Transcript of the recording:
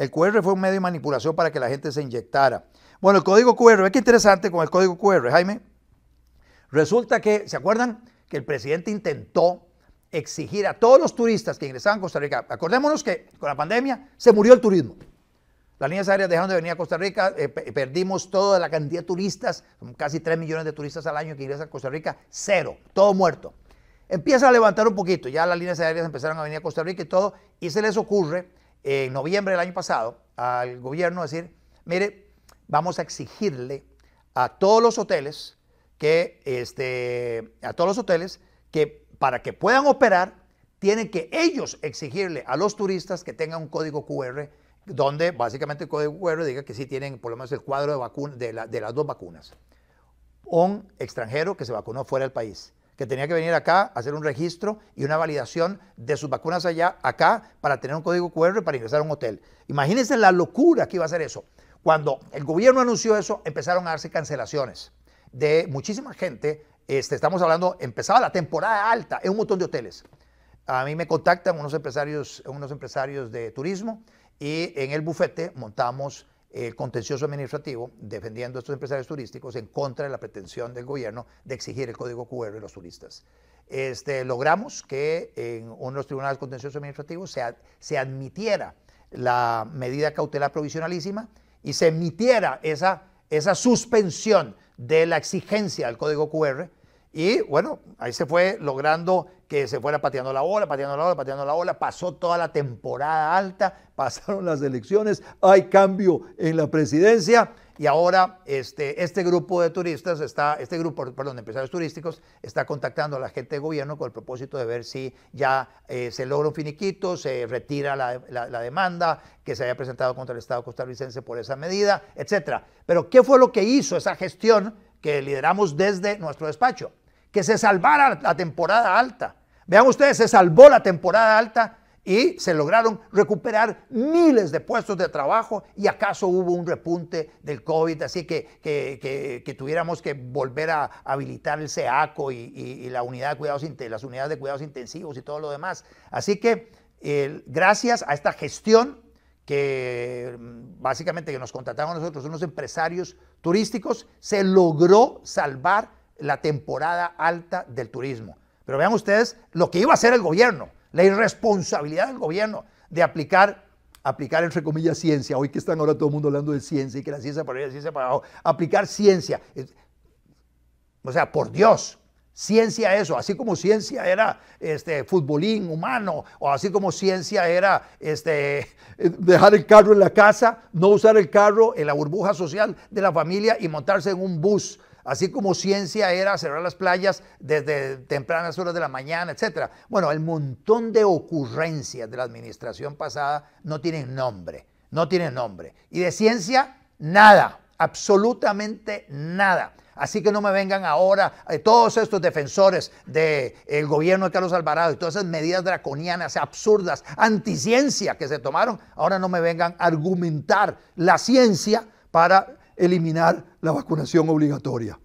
El QR fue un medio de manipulación para que la gente se inyectara. Bueno, el código QR, es que interesante con el código QR, Jaime. Resulta que, ¿se acuerdan? Que el presidente intentó exigir a todos los turistas que ingresaban a Costa Rica. Acordémonos que con la pandemia se murió el turismo. Las líneas aéreas dejaron de venir a Costa Rica, eh, eh, perdimos toda la cantidad de turistas, casi 3 millones de turistas al año que ingresan a Costa Rica, cero, todo muerto. Empieza a levantar un poquito, ya las líneas aéreas empezaron a venir a Costa Rica y todo, y se les ocurre en noviembre del año pasado al gobierno decir, mire, vamos a exigirle a todos los hoteles que, este, a todos los hoteles que para que puedan operar, tienen que ellos exigirle a los turistas que tengan un código QR, donde básicamente el código QR diga que sí tienen por lo menos el cuadro de, vacuna, de las dos vacunas. Un extranjero que se vacunó fuera del país que tenía que venir acá, hacer un registro y una validación de sus vacunas allá, acá, para tener un código QR para ingresar a un hotel. Imagínense la locura que iba a ser eso. Cuando el gobierno anunció eso, empezaron a darse cancelaciones de muchísima gente. Este, estamos hablando, empezaba la temporada alta en un montón de hoteles. A mí me contactan unos empresarios, unos empresarios de turismo y en el bufete montamos el contencioso administrativo defendiendo a estos empresarios turísticos en contra de la pretensión del gobierno de exigir el código QR de los turistas. Este, logramos que en uno de los tribunales contenciosos administrativos se, se admitiera la medida cautelar provisionalísima y se emitiera esa, esa suspensión de la exigencia del código QR y bueno, ahí se fue logrando que se fuera pateando la bola, pateando la ola pateando la ola, Pasó toda la temporada alta, pasaron las elecciones, hay cambio en la presidencia y ahora este, este, grupo de turistas está, este grupo, perdón, de empresarios turísticos está contactando a la gente de gobierno con el propósito de ver si ya eh, se logra un finiquito, se retira la, demanda que se haya presentado contra el Estado costarricense por esa medida, etcétera. Pero ¿qué fue lo que hizo esa gestión que lideramos desde nuestro despacho? que se salvara la temporada alta. Vean ustedes, se salvó la temporada alta y se lograron recuperar miles de puestos de trabajo y acaso hubo un repunte del COVID, así que, que, tuviéramos que volver a habilitar el SEACO y, la unidad de cuidados, las unidades de cuidados intensivos y todo lo demás. Así que gracias a esta gestión que mm, básicamente que nos contrataron nosotros unos empresarios turísticos, se logró salvar la temporada alta del turismo. Pero vean ustedes lo que iba a hacer el gobierno, la irresponsabilidad del gobierno de aplicar, aplicar entre comillas ciencia, hoy que están ahora todo el mundo hablando de ciencia y que la ciencia para arriba, ciencia para abajo, aplicar ciencia. O sea, por Dios, ciencia eso, así como ciencia era este, futbolín humano, o así como ciencia era este, dejar el carro en la casa, no usar el carro en la burbuja social de la familia y montarse en un bus así como ciencia era cerrar las playas desde tempranas horas de la mañana, etc. Bueno, el montón de ocurrencias de la administración pasada no tienen nombre, no tienen nombre. Y de ciencia, nada, absolutamente nada. Así que no me vengan ahora eh, todos estos defensores del eh, gobierno de Carlos Alvarado y todas esas medidas draconianas, absurdas, anticiencia que se tomaron, ahora no me vengan a argumentar la ciencia para eliminar la vacunación obligatoria.